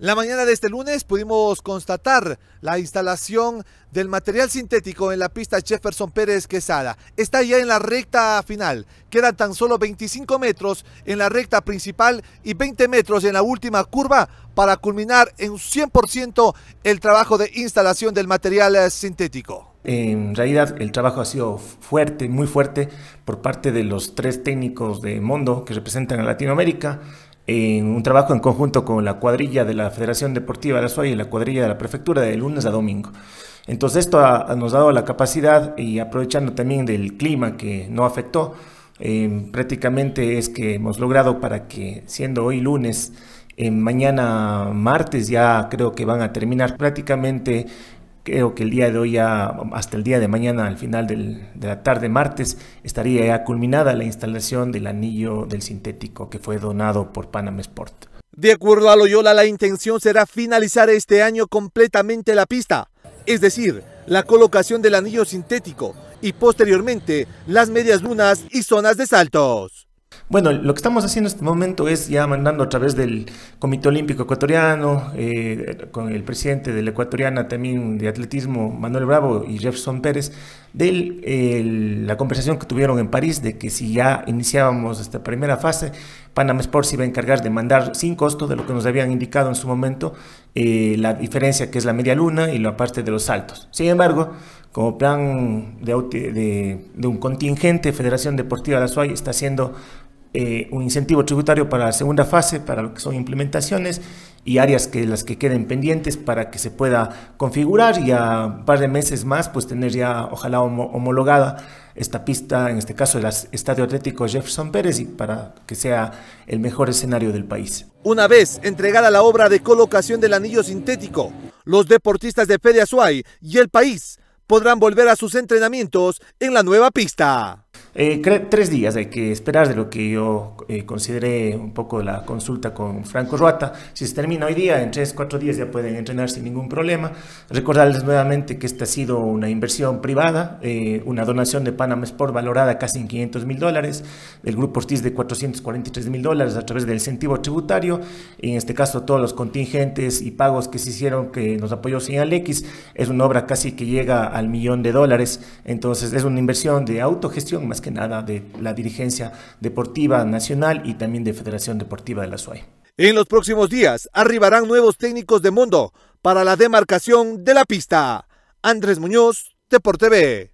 La mañana de este lunes pudimos constatar la instalación del material sintético en la pista Jefferson Pérez Quesada. Está ya en la recta final. Quedan tan solo 25 metros en la recta principal y 20 metros en la última curva para culminar en 100% el trabajo de instalación del material eh, sintético. En realidad el trabajo ha sido fuerte, muy fuerte, por parte de los tres técnicos de Mondo que representan a Latinoamérica, en un trabajo en conjunto con la cuadrilla de la Federación Deportiva de Azuay y la cuadrilla de la Prefectura de lunes a domingo. Entonces esto nos ha dado la capacidad y aprovechando también del clima que no afectó, em, prácticamente es que hemos logrado para que siendo hoy lunes, mañana martes ya creo que van a terminar prácticamente Creo que el día de hoy, hasta el día de mañana, al final de la tarde, martes, estaría ya culminada la instalación del anillo del sintético que fue donado por Panam Sport. De acuerdo a Loyola, la intención será finalizar este año completamente la pista, es decir, la colocación del anillo sintético y posteriormente las medias lunas y zonas de saltos. Bueno, lo que estamos haciendo en este momento es ya mandando a través del Comité Olímpico Ecuatoriano, eh, con el presidente de la ecuatoriana también de atletismo, Manuel Bravo y Jefferson Pérez, de la conversación que tuvieron en París de que si ya iniciábamos esta primera fase, Panamá Sports iba a encargar de mandar sin costo de lo que nos habían indicado en su momento, eh, la diferencia que es la media luna y la parte de los saltos. Sin embargo, como plan de, un contingente, Federación Deportiva de la está haciendo eh, un incentivo tributario para la segunda fase, para lo que son implementaciones y áreas que las que queden pendientes para que se pueda configurar y a un par de meses más pues tener ya ojalá homologada esta pista, en este caso el Estadio Atlético Jefferson Pérez y para que sea el mejor escenario del país. Una vez entregada la obra de colocación del anillo sintético, los deportistas de Feria y el país podrán volver a sus entrenamientos en la nueva pista. Eh, tres días hay que esperar de lo que yo eh, consideré un poco la consulta con Franco Ruata. Si se termina hoy día, en tres, cuatro días ya pueden entrenar sin ningún problema. Recordarles nuevamente que esta ha sido una inversión privada, eh, una donación de Panamá Sport valorada casi en 500 mil dólares, del Grupo Ortiz de 443 mil dólares a través del incentivo tributario. En este caso, todos los contingentes y pagos que se hicieron que nos apoyó Señal X es una obra casi que llega al millón de dólares. Entonces, es una inversión de autogestión más que nada de la dirigencia deportiva nacional y también de Federación Deportiva de la SUAE. En los próximos días arribarán nuevos técnicos de mundo para la demarcación de la pista. Andrés Muñoz, Deporte TV.